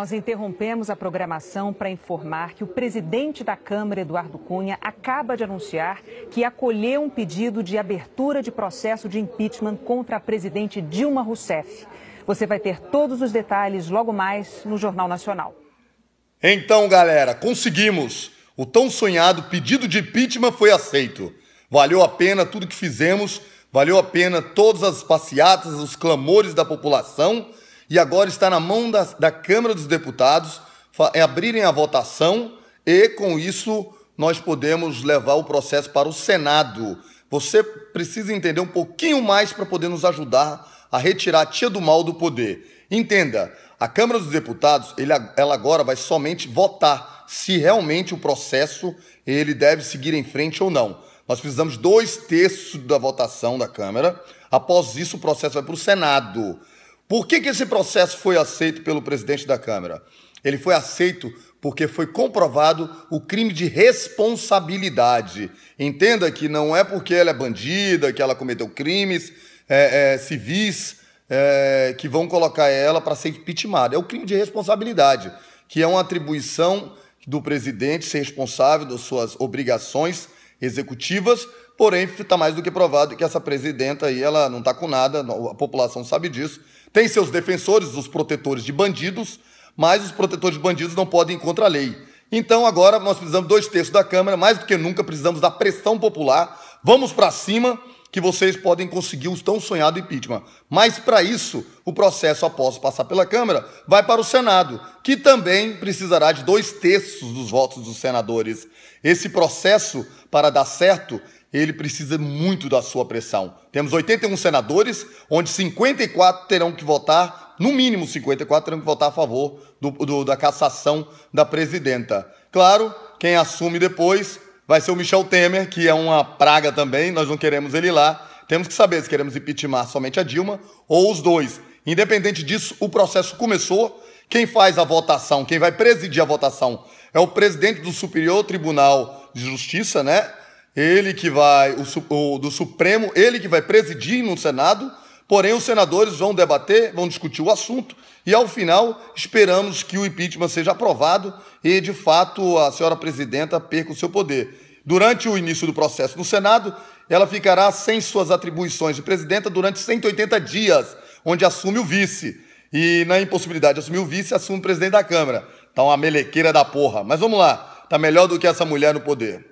Nós interrompemos a programação para informar que o presidente da Câmara, Eduardo Cunha, acaba de anunciar que acolheu um pedido de abertura de processo de impeachment contra a presidente Dilma Rousseff. Você vai ter todos os detalhes logo mais no Jornal Nacional. Então, galera, conseguimos! O tão sonhado pedido de impeachment foi aceito. Valeu a pena tudo que fizemos, valeu a pena todas as passeatas, os clamores da população e agora está na mão da, da Câmara dos Deputados é abrirem a votação e, com isso, nós podemos levar o processo para o Senado. Você precisa entender um pouquinho mais para poder nos ajudar a retirar a tia do mal do poder. Entenda, a Câmara dos Deputados, ele, ela agora vai somente votar se realmente o processo ele deve seguir em frente ou não. Nós precisamos dois terços da votação da Câmara. Após isso, o processo vai para o Senado. Por que, que esse processo foi aceito pelo presidente da Câmara? Ele foi aceito porque foi comprovado o crime de responsabilidade. Entenda que não é porque ela é bandida, que ela cometeu crimes é, é, civis, é, que vão colocar ela para ser impeachmentada. É o crime de responsabilidade, que é uma atribuição do presidente ser responsável das suas obrigações executivas, porém está mais do que provado que essa presidenta aí, ela não está com nada, a população sabe disso. Tem seus defensores, os protetores de bandidos, mas os protetores de bandidos não podem ir contra a lei. Então agora nós precisamos dois terços da Câmara, mais do que nunca precisamos da pressão popular Vamos para cima que vocês podem conseguir o tão sonhado impeachment. Mas para isso, o processo, após passar pela Câmara, vai para o Senado, que também precisará de dois terços dos votos dos senadores. Esse processo, para dar certo, ele precisa muito da sua pressão. Temos 81 senadores, onde 54 terão que votar, no mínimo 54 terão que votar a favor do, do, da cassação da presidenta. Claro, quem assume depois vai ser o Michel Temer, que é uma praga também, nós não queremos ele lá. Temos que saber se queremos impeachment somente a Dilma ou os dois. Independente disso, o processo começou. Quem faz a votação, quem vai presidir a votação é o presidente do Superior Tribunal de Justiça, né? Ele que vai, o, o do Supremo, ele que vai presidir no Senado Porém, os senadores vão debater, vão discutir o assunto e, ao final, esperamos que o impeachment seja aprovado e, de fato, a senhora presidenta perca o seu poder. Durante o início do processo no Senado, ela ficará sem suas atribuições de presidenta durante 180 dias, onde assume o vice. E, na impossibilidade de assumir o vice, assume o presidente da Câmara. Tá uma melequeira da porra. Mas vamos lá, tá melhor do que essa mulher no poder.